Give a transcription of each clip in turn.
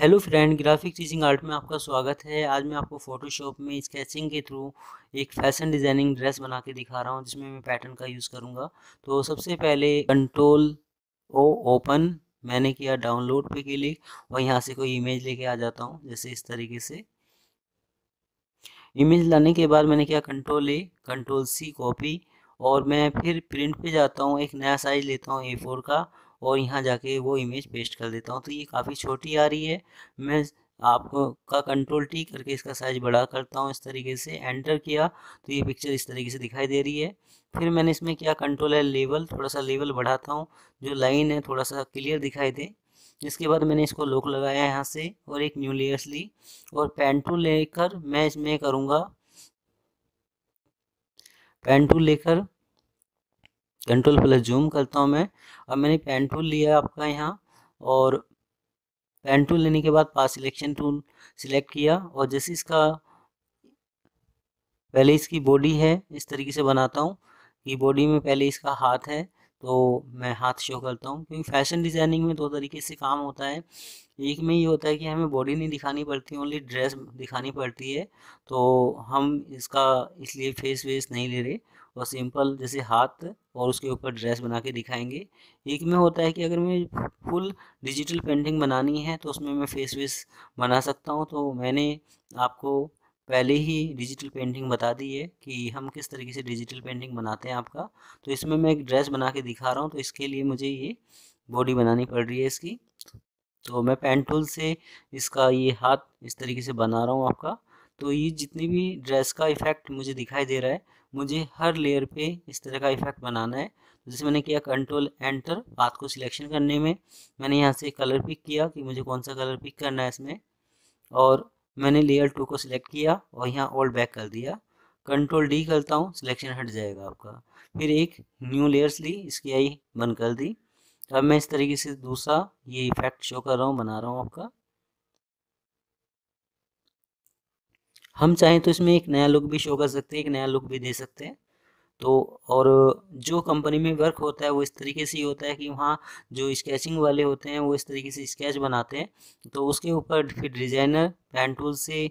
hello friend graphic teaching art में आपका स्वागत है आज मैं आपको फोटोशॉप में स्केचिंग के थ्रू एक फैशन डिज़ाइनिंग ड्रेस बना के दिखा रहा हूँ जिसमें मैं पैटर्न का यूज़ करूँगा तो सबसे पहले कंट्रोल ओ ओपन मैंने किया डाउनलोड पे क्लिक और यहाँ से कोई इमेज लेके आ जाता हूँ जैसे इस तरीके से इमेज लाने के बाद मैंने किया control A control C copy और मैं फिर प्रिंट पे जाता हूँ एक नया साइज लेता हूँ ए फोर का और यहाँ जाके वो इमेज पेस्ट कर देता हूँ तो ये काफ़ी छोटी आ रही है मैं आपको का कंट्रोल टी करके इसका साइज बढ़ा करता हूँ इस तरीके से एंटर किया तो ये पिक्चर इस तरीके से दिखाई दे रही है फिर मैंने इसमें क्या कंट्रोल है लेवल थोड़ा सा लेवल बढ़ाता हूँ जो लाइन है थोड़ा सा क्लियर दिखाई दे इसके बाद मैंने इसको लोक लगाया यहाँ से और एक न्यू लेयर्स ली और पेन टू लेकर मैं इसमें करूँगा पेन टू लेकर कंट्रोल प्लस जूम करता हूँ मैं अब मैंने पेन टूल लिया है आपका यहाँ और पेन टूल लेने के बाद पास सिलेक्शन टूल सिलेक्ट किया और जैसे इसका पहले इसकी बॉडी है इस तरीके से बनाता हूँ कि बॉडी में पहले इसका हाथ है तो मैं हाथ शो करता हूँ क्योंकि फैशन डिज़ाइनिंग में दो तरीके से काम होता है एक में ये होता है कि हमें बॉडी नहीं दिखानी पड़ती ओनली ड्रेस दिखानी पड़ती है तो हम इसका इसलिए फेस वेस नहीं ले रहे और सिंपल जैसे हाथ और उसके ऊपर ड्रेस बना के दिखाएंगे एक में होता है कि अगर मैं फुल डिजिटल पेंटिंग बनानी है तो उसमें मैं फेस वेस बना सकता हूँ तो मैंने आपको पहले ही डिजिटल पेंटिंग बता दी है कि हम किस तरीके से डिजिटल पेंटिंग बनाते हैं आपका तो इसमें मैं एक ड्रेस बना के दिखा रहा हूँ तो इसके लिए मुझे ये बॉडी बनानी पड़ रही है इसकी तो मैं पेन टूल से इसका ये हाथ इस तरीके से बना रहा हूँ आपका तो ये जितनी भी ड्रेस का इफेक्ट मुझे दिखाई दे रहा है मुझे हर लेयर पे इस तरह का इफेक्ट बनाना है तो जैसे मैंने किया कंट्रोल एंटर हाथ को सिलेक्शन करने में मैंने यहाँ से कलर पिक किया कि मुझे कौन सा कलर पिक करना है इसमें और मैंने लेयर टू को सिलेक्ट किया और यहाँ ओल्ड बैक कर दिया कंट्रोल डी करता हूँ सिलेक्शन हट जाएगा आपका फिर एक न्यू लेयर्स ली इसकी आई बंद कर दी अब मैं इस तरीके से दूसरा ये इफेक्ट शो कर रहा हूँ बना रहा हूँ आपका हम चाहें तो इसमें एक नया लुक भी शो कर सकते हैं एक नया लुक भी दे सकते हैं तो और जो कंपनी में वर्क होता है वो इस तरीके से ही होता है कि वहाँ जो स्केचिंग वाले होते हैं वो इस तरीके से स्केच बनाते हैं तो उसके ऊपर फिर डिज़ाइनर पेन टूल से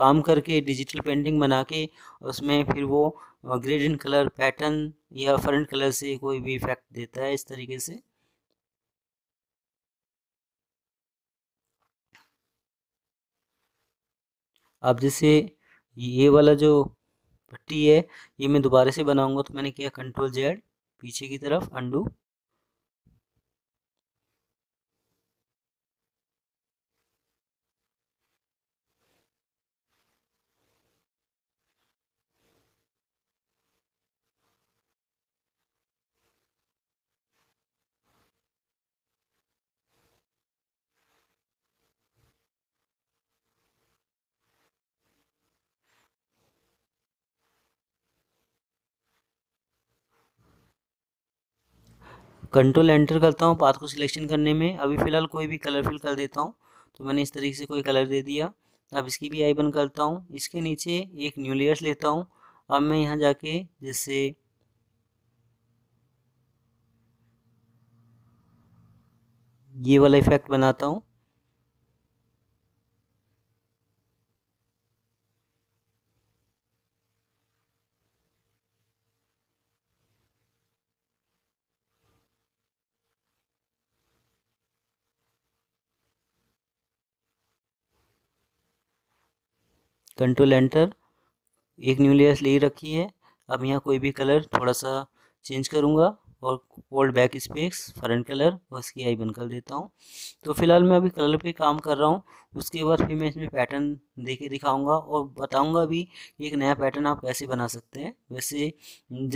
काम करके डिजिटल पेंटिंग बना के उसमें फिर वो ग्रेड इन कलर पैटर्न या फ्रंट कलर से कोई भी इफेक्ट देता है इस तरीके से आप जैसे ये वाला जो पट्टी है ये मैं दोबारा से बनाऊंगा तो मैंने किया कंट्रोल जेड पीछे की तरफ अंडू कंट्रोल एंटर करता हूँ पाथ को सिलेक्शन करने में अभी फ़िलहाल कोई भी कलर फिल कर देता हूँ तो मैंने इस तरीके से कोई कलर दे दिया अब इसकी भी आई बन करता हूँ इसके नीचे एक न्यू लेयर्स लेता हूँ अब मैं यहाँ जाके जैसे ये वाला इफेक्ट बनाता हूँ कंट्रोल एंटर एक न्यू लेयर ले रखी है अब यहाँ कोई भी कलर थोड़ा सा चेंज करूँगा और alt backspace front colour और इसकी आइबन कर देता हूँ तो फिलहाल मैं अभी कलर पे काम कर रहा हूँ उसके बाद फिर मैं इसमें पैटर्न दे के दिखाऊँगा और बताऊँगा भी एक नया पैटर्न आप कैसे बना सकते हैं वैसे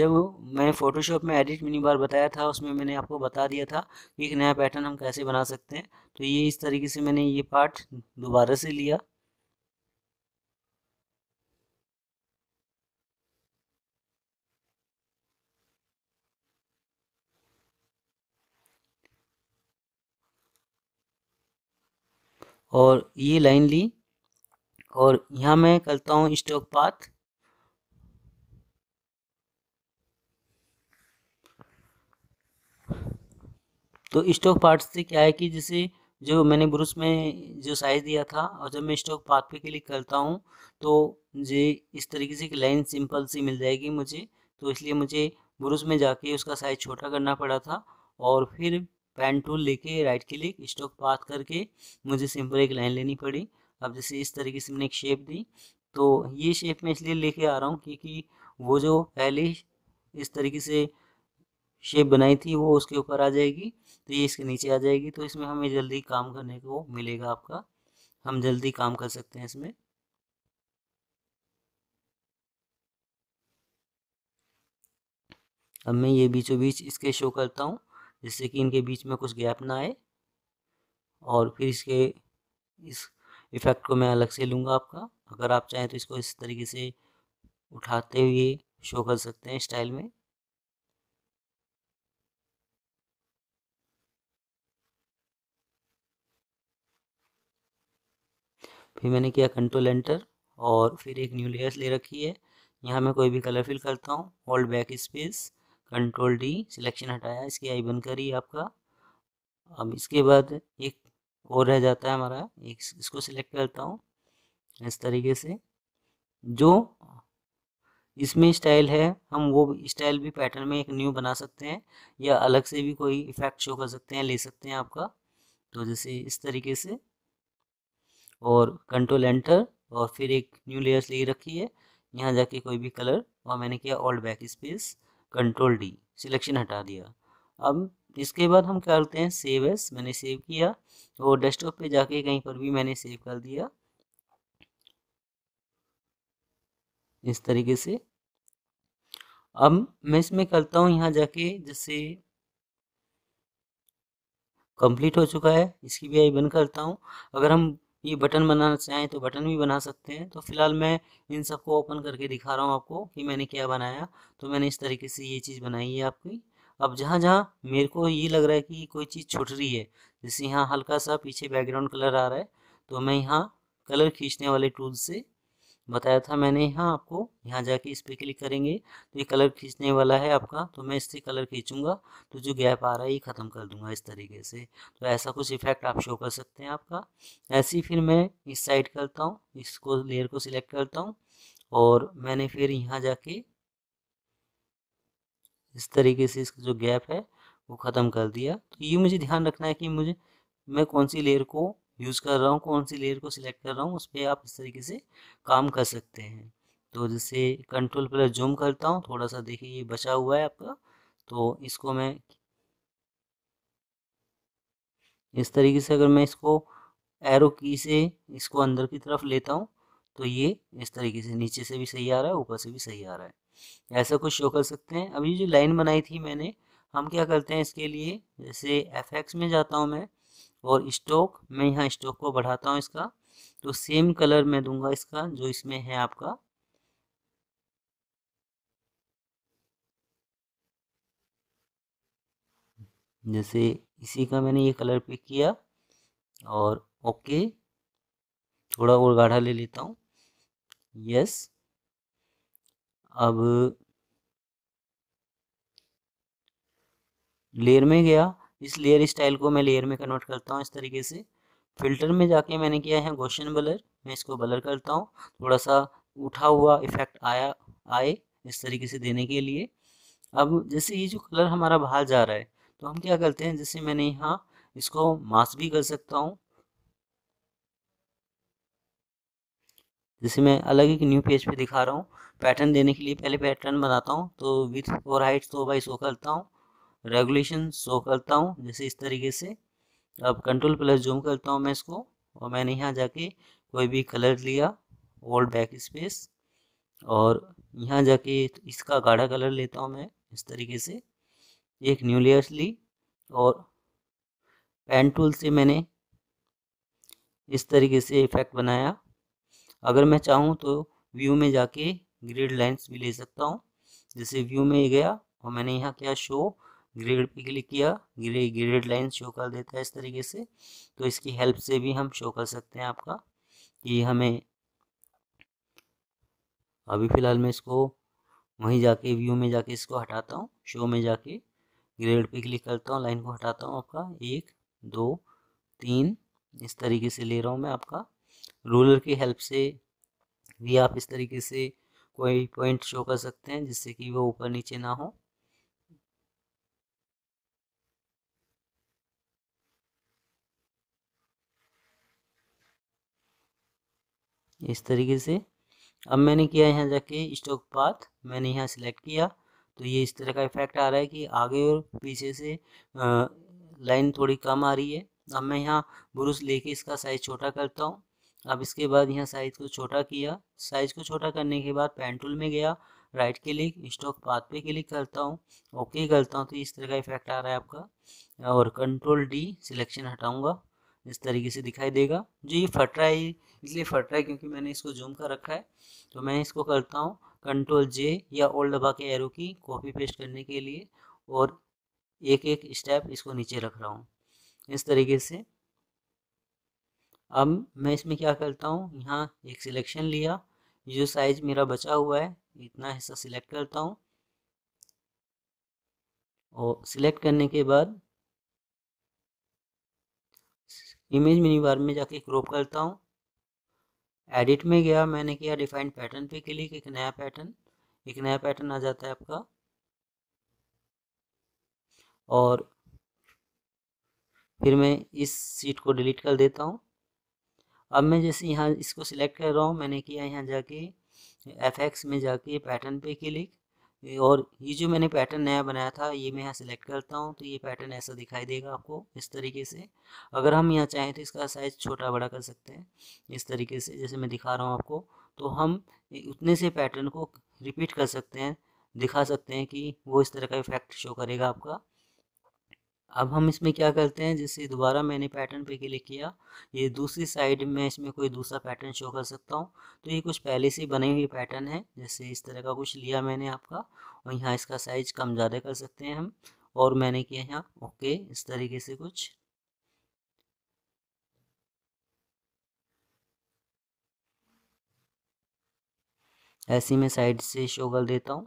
जब मैं फ़ोटोशॉप में एडिट मिनी बार बताया था उसमें मैंने आपको बता दिया था कि एक नया पैटर्न हम कैसे बना सकते हैं तो ये इस तरीके से मैंने ये पार्ट दोबारा से लिया और ये लाइन ली और यहाँ मैं करता हूँ स्टॉक पाथ तो स्टॉक पार्ट से क्या है कि जैसे जो मैंने ब्रुश में जो साइज़ दिया था और जब मैं स्टॉक पाथ पे क्लिक करता हूँ तो मुझे इस तरीके से एक लाइन सिंपल सी मिल जाएगी मुझे तो इसलिए मुझे ब्रुश में जाके उसका साइज़ छोटा करना पड़ा था और फिर पेन टूल लेके राइट क्लिक स्टॉक पाथ करके मुझे सिंपल एक लाइन लेनी पड़ी अब जैसे इस तरीके से मैंने एक शेप दी तो ये शेप मैं इसलिए लेके आ रहा हूँ क्योंकि वो जो पहले इस तरीके से शेप बनाई थी वो उसके ऊपर आ जाएगी तो ये इसके नीचे आ जाएगी तो इसमें हमें जल्दी काम करने को मिलेगा आपका हम जल्दी काम कर सकते हैं इसमें अब मैं ये बीचों बीच इसके शो करता हूँ जिससे कि इनके बीच में कुछ गैप ना आए और फिर इसके इस इफ़ेक्ट को मैं अलग से लूँगा आपका अगर आप चाहें तो इसको इस तरीके से उठाते हुए शो कर सकते हैं स्टाइल में फिर मैंने किया कंट्रोल एंटर और फिर एक न्यू लेयर्स ले रखी है यहाँ मैं कोई भी कलर फिल करता हूँ hold backspace control D selection हटाया इसकी आई बन करी आपका अब इसके बाद एक और रह जाता है हमारा एक इसको सिलेक्ट करता हूँ इस तरीके से जो इसमें स्टाइल है हम वो स्टाइल भी पैटर्न में एक न्यू बना सकते हैं या अलग से भी कोई इफेक्ट शो कर सकते हैं ले सकते हैं आपका तो जैसे इस तरीके से और कंट्रोल एंटर और फिर एक न्यू लेयर्स ले रखी है यहाँ जाके कोई भी कलर और मैंने किया alt backspace control D selection हटा दिया अब इसके बाद हम क्या करते हैं सेव एस मैंने सेव किया और डेस्कटॉप पे जाके कहीं पर भी मैंने सेव कर दिया इस तरीके से अब मैं इसमें करता हूँ यहाँ जाके जैसे कंप्लीट हो चुका है इसकी भी आई बंद करता हूँ अगर हम ये बटन बनाना चाहें तो बटन भी बना सकते हैं तो फिलहाल मैं इन सबको ओपन करके दिखा रहा हूँ आपको कि मैंने क्या बनाया तो मैंने इस तरीके से ये चीज़ बनाई है आपकी अब जहाँ जहाँ मेरे को ये लग रहा है कि कोई चीज़ छुट रही है जैसे यहाँ हल्का सा पीछे बैकग्राउंड कलर आ रहा है तो मैं यहाँ कलर खींचने वाले टूल से बताया था मैंने यहाँ आपको यहाँ जाके इस पर क्लिक करेंगे तो ये कलर खींचने वाला है आपका तो मैं इससे कलर खींचूंगा तो जो गैप आ रहा है ये ख़त्म कर दूंगा इस तरीके से तो ऐसा कुछ इफेक्ट आप शो कर सकते हैं आपका ऐसे ही फिर मैं इस साइड करता हूँ इसको लेयर को सिलेक्ट करता हूँ और मैंने फिर यहाँ जाके इस तरीके से इसका जो गैप है वो ख़त्म कर दिया तो ये मुझे ध्यान रखना है कि मुझे मैं कौन सी लेयर को यूज़ कर रहा हूँ कौन सी लेयर को सिलेक्ट कर रहा हूँ उस पर आप इस तरीके से काम कर सकते हैं तो जैसे कंट्रोल प्लस जूम करता हूँ थोड़ा सा देखिए ये बचा हुआ है आपका तो इसको मैं इस तरीके से अगर मैं इसको एरो की से इसको अंदर की तरफ लेता हूँ तो ये इस तरीके से नीचे से भी सही आ रहा है ऊपर से भी सही आ रहा है ऐसा कुछ शो कर सकते हैं अभी जो लाइन बनाई थी मैंने हम क्या करते हैं इसके लिए जैसे एफ एक्स में जाता हूँ मैं और स्टोक मैं यहाँ स्टोक को बढ़ाता हूँ इसका तो सेम कलर मैं दूंगा इसका जो इसमें है आपका जैसे इसी का मैंने ये कलर पिक किया और ओके थोड़ा और गाढ़ा ले लेता हूँ यस अब लेयर में गया इस लेयर स्टाइल को मैं लेयर में कन्वर्ट करता हूँ इस तरीके से फिल्टर में जाके मैंने किया है गोशन बलर मैं इसको बलर करता हूँ थोड़ा सा उठा हुआ इफेक्ट आया आए इस तरीके से देने के लिए अब जैसे ये जो कलर हमारा बाहर जा रहा है तो हम क्या करते हैं जैसे मैंने यहाँ इसको मास्क भी कर सकता हूँ जैसे मैं अलग एक न्यू पेज पे दिखा रहा हूँ पैटर्न देने के लिए पहले पैटर्न बनाता हूँ तो विथ फोर हाइट तो भाई सो करता हूँ रेगुलेशन शो करता हूँ जैसे इस तरीके से अब कंट्रोल प्लस जूम करता हूँ मैं इसको और मैंने यहाँ जाके कोई भी कलर लिया ओल्ड बैक स्पेस और यहाँ जाके इसका गाढ़ा कलर लेता हूँ मैं इस तरीके से एक न्यू लेयर्स ली और पेन टूल से मैंने इस तरीके से इफेक्ट बनाया अगर मैं चाहूँ तो व्यू में जाके ग्रिड लाइंस भी ले सकता हूँ जैसे व्यू में गया और मैंने यहाँ क्या शो ग्रेड पे क्लिक किया ग्रे ग्रेड लाइन शो कर देता है इस तरीके से तो इसकी हेल्प से भी हम शो कर सकते हैं आपका कि हमें अभी फ़िलहाल मैं इसको वहीं जाके व्यू में जाके इसको हटाता हूँ शो में जाके ग्रेड पे क्लिक करता हूँ लाइन को हटाता हूँ आपका एक दो तीन इस तरीके से ले रहा हूँ मैं आपका रूलर की हेल्प से भी आप इस तरीके से कोई पॉइंट शो कर सकते हैं जिससे कि वो ऊपर नीचे ना हो इस तरीके से अब मैंने किया यहाँ जाके स्टॉक पाथ मैंने यहाँ सेलेक्ट किया तो ये इस तरह का इफेक्ट आ रहा है कि आगे और पीछे से लाइन थोड़ी कम आ रही है अब मैं यहाँ ब्रुश लेके इसका साइज़ छोटा करता हूँ अब इसके बाद यहाँ साइज़ को छोटा किया साइज़ को छोटा करने के बाद पेन टूल में गया राइट क्लिक स्टॉक पाथ पे क्लिक करता हूँ ओके करता हूँ तो इस तरह का इफेक्ट आ रहा है आपका और कंट्रोल डी सिलेक्शन हटाऊँगा इस तरीके से दिखाई देगा जो ये फट रहा है इसलिए फट रहा है क्योंकि मैंने इसको जूम कर रखा है तो मैं इसको करता हूँ कंट्रोल जे या ओल्ड दबा के एरो की कॉपी पेस्ट करने के लिए और एक एक स्टेप इसको नीचे रख रहा हूँ इस तरीके से अब मैं इसमें क्या करता हूँ यहाँ एक सिलेक्शन लिया जो साइज मेरा बचा हुआ है इतना हिस्सा सिलेक्ट करता हूँ और सिलेक्ट करने के बाद इमेज मिनी बार में जाके क्रॉप करता हूँ एडिट में गया मैंने किया डिफाइंड पैटर्न पे क्लिक एक नया पैटर्न एक नया पैटर्न आ जाता है आपका और फिर मैं इस सीट को डिलीट कर देता हूँ अब मैं जैसे यहाँ इसको सिलेक्ट कर रहा हूँ मैंने किया यहाँ जाके एफ एक्स में जाके पैटर्न पे क्लिक और ये जो मैंने पैटर्न नया बनाया था ये मैं यहाँ सेलेक्ट करता हूँ तो ये पैटर्न ऐसा दिखाई देगा आपको इस तरीके से अगर हम यहाँ चाहें तो इसका साइज़ छोटा बड़ा कर सकते हैं इस तरीके से जैसे मैं दिखा रहा हूँ आपको तो हम उतने से पैटर्न को रिपीट कर सकते हैं दिखा सकते हैं कि वो इस तरह का इफेक्ट शो करेगा आपका अब हम इसमें क्या करते हैं जैसे दोबारा मैंने पैटर्न पे क्लिक किया ये दूसरी साइड में इसमें कोई दूसरा पैटर्न शो कर सकता हूँ तो ये कुछ पहले से बने हुए पैटर्न है जैसे इस तरह का कुछ लिया मैंने आपका और यहाँ इसका साइज कम ज़्यादा कर सकते हैं हम और मैंने किया यहाँ ओके इस तरीके से कुछ ऐसी मैं साइड से शो कर देता हूँ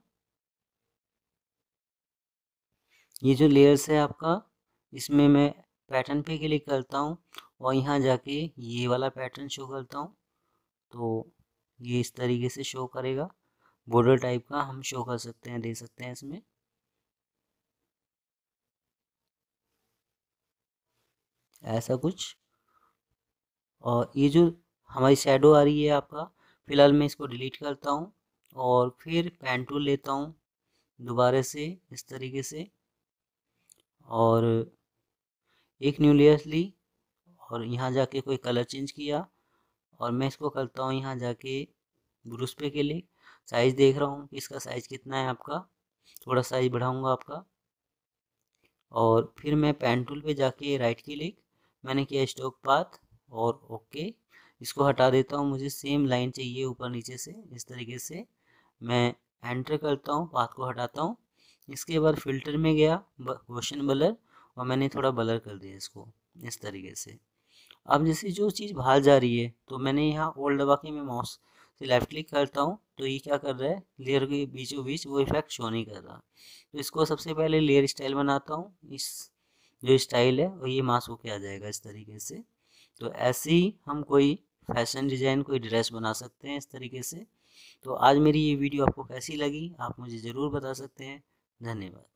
ये जो लेयर्स है आपका इसमें मैं पैटर्न पे क्लिक करता हूँ और यहाँ जाके ये वाला पैटर्न शो करता हूँ तो ये इस तरीके से शो करेगा बॉर्डर टाइप का हम शो कर सकते हैं दे सकते हैं इसमें ऐसा कुछ और ये जो हमारी शेडो आ रही है आपका फ़िलहाल मैं इसको डिलीट करता हूँ और फिर पेन टूल लेता हूँ दोबारा से इस तरीके से और एक न्यू लेयर्स ली और यहाँ जाके कोई कलर चेंज किया और मैं इसको करता हूँ यहाँ जाके ब्रूस पे के लिए साइज़ देख रहा हूँ इसका साइज़ कितना है आपका थोड़ा साइज़ बढ़ाऊँगा आपका और फिर मैं पेन टूल पे जाके राइट क्लिक मैंने किया स्टॉक पाथ और ओके इसको हटा देता हूँ मुझे सेम लाइन चाहिए ऊपर नीचे से इस तरीके से मैं एंटर करता हूँ पाथ को हटाता हूँ इसके बाद फिल्टर में गया क्वेश्चन बलर और मैंने थोड़ा बलर कर दिया इसको इस तरीके से अब जैसे जो चीज़ बाहर जा रही है तो मैंने यहाँ ओल्ड दबा के मैं माउस से लेफ्ट क्लिक करता हूँ तो ये क्या कर रहा है लेयर के बीचों बीच वो इफेक्ट शो नहीं कर रहा तो इसको सबसे पहले लेयर स्टाइल बनाता हूँ इस जो स्टाइल है और ये मास्क होके आ जाएगा इस तरीके से तो ऐसे ही हम कोई फैशन डिज़ाइन कोई ड्रेस बना सकते हैं इस तरीके से तो आज मेरी ये वीडियो आपको कैसी लगी आप मुझे ज़रूर बता सकते हैं धन्यवाद